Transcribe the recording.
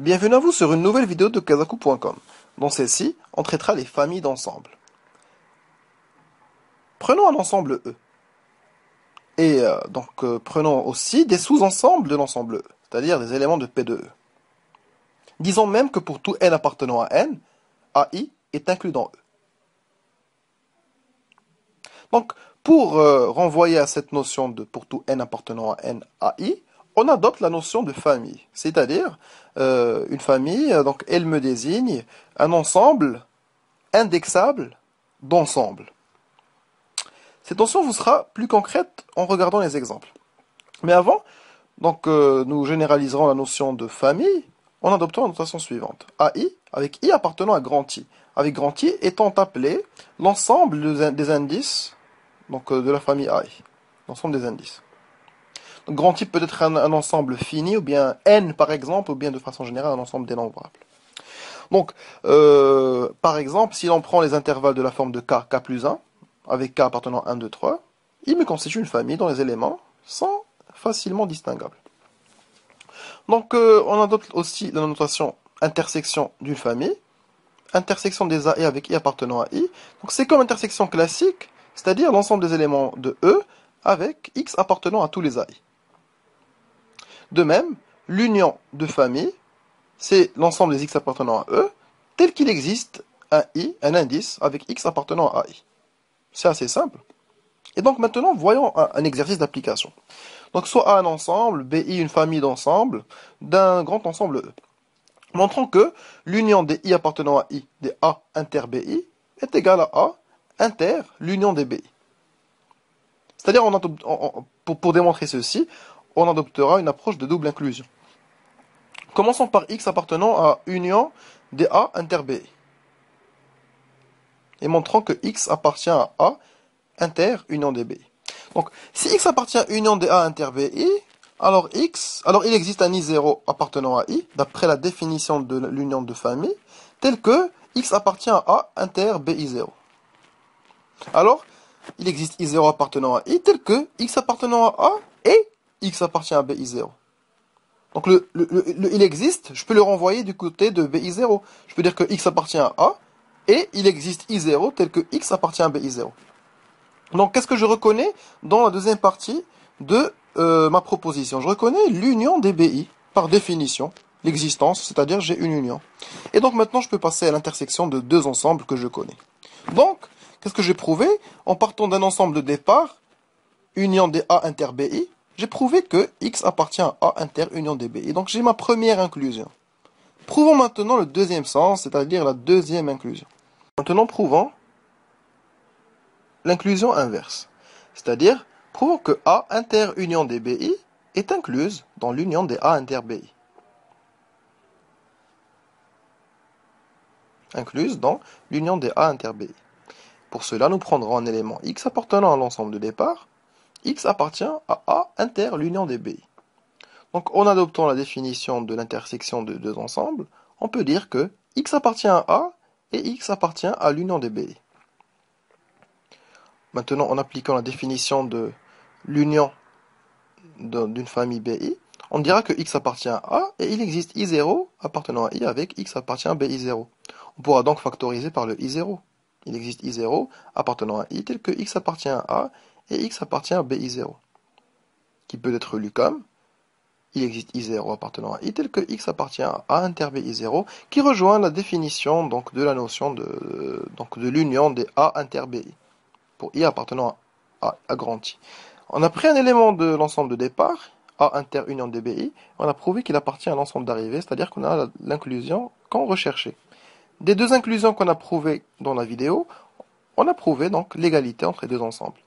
Bienvenue à vous sur une nouvelle vidéo de Kazaku.com. Dans celle-ci, on traitera les familles d'ensemble. Prenons un ensemble E. Et euh, donc euh, prenons aussi des sous-ensembles de l'ensemble E, c'est-à-dire des éléments de P de E. Disons même que pour tout N appartenant à N, AI est inclus dans E. Donc, pour euh, renvoyer à cette notion de pour tout N appartenant à N, AI, on adopte la notion de famille, c'est-à-dire euh, une famille, euh, donc elle me désigne un ensemble indexable d'ensemble. Cette notion vous sera plus concrète en regardant les exemples. Mais avant, donc euh, nous généraliserons la notion de famille en adoptant la notation suivante. AI avec I appartenant à grand I, avec grand I étant appelé l'ensemble des indices donc, de la famille AI, l'ensemble des indices grand type peut être un, ensemble fini, ou bien n par exemple, ou bien de façon générale un ensemble dénombrable. Donc, euh, par exemple, si l'on prend les intervalles de la forme de k, k plus 1, avec k appartenant à 1, 2, 3, il me constitue une famille dont les éléments sont facilement distinguables. Donc, euh, on on adopte aussi la notation intersection d'une famille, intersection des A et avec I appartenant à I. Donc, c'est comme intersection classique, c'est-à-dire l'ensemble des éléments de E avec X appartenant à tous les i. De même, l'union de famille, c'est l'ensemble des x appartenant à E, tel qu'il existe un i, un indice, avec x appartenant à i. C'est assez simple. Et donc maintenant, voyons un, exercice d'application. Donc soit A un ensemble, BI une famille d'ensemble, d'un grand ensemble E. Montrons que l'union des i appartenant à i des A inter BI est égale à A inter l'union des BI. C'est-à-dire, pour démontrer ceci, on adoptera une approche de double inclusion. Commençons par X appartenant à union des A inter B. Et montrons que X appartient à A inter union des B. Donc, si X appartient à union des A inter B, alors X, alors il existe un I0 appartenant à I, d'après la définition de l'union de famille, tel que X appartient à A inter B 0 Alors, il existe I0 appartenant à I, tel que X appartenant à A x appartient à bi0. Donc le, il existe, je peux le renvoyer du côté de bi0. Je peux dire que x appartient à A, et il existe i0 tel que x appartient à bi0. Donc qu'est-ce que je reconnais dans la deuxième partie de euh, ma proposition Je reconnais l'union des bi, par définition, l'existence, c'est-à-dire j'ai une union. Et donc maintenant je peux passer à l'intersection de deux ensembles que je connais. Donc, qu'est-ce que j'ai prouvé En partant d'un ensemble de départ, union des A inter BI, j'ai prouvé que X appartient à A inter union DB. Et donc j'ai ma première inclusion. Prouvons maintenant le deuxième sens, c'est-à-dire la deuxième inclusion. Maintenant prouvons l'inclusion inverse. C'est-à-dire prouvons que A inter union DBI est incluse dans l'union des A inter BI. incluse dans l'union des A inter BI. Pour cela, nous prendrons un élément X appartenant à l'ensemble de départ X appartient à A inter l'union des B. Donc en adoptant la définition de l'intersection de deux ensembles, on peut dire que X appartient à A et X appartient à l'union des B. Maintenant, en appliquant la définition de l'union d'une famille BI, on dira que X appartient à A et il existe I0 appartenant à I avec X appartient à BI0. On pourra donc factoriser par le I0. Il existe I0 appartenant à I tel que X appartient à A et X appartient à bi 0 qui peut être lu comme il existe I0 appartenant à I tel que X appartient à A inter bi 0 qui rejoint la définition donc, de la notion de, de l'union des A inter BI, pour I appartenant à A agrandi. On a pris un élément de l'ensemble de départ, A inter union des BI, on a prouvé qu'il appartient à l'ensemble d'arrivée, c'est-à-dire qu'on a l'inclusion qu'on recherchait. Des deux inclusions qu'on a prouvées dans la vidéo, on a prouvé donc l'égalité entre les deux ensembles.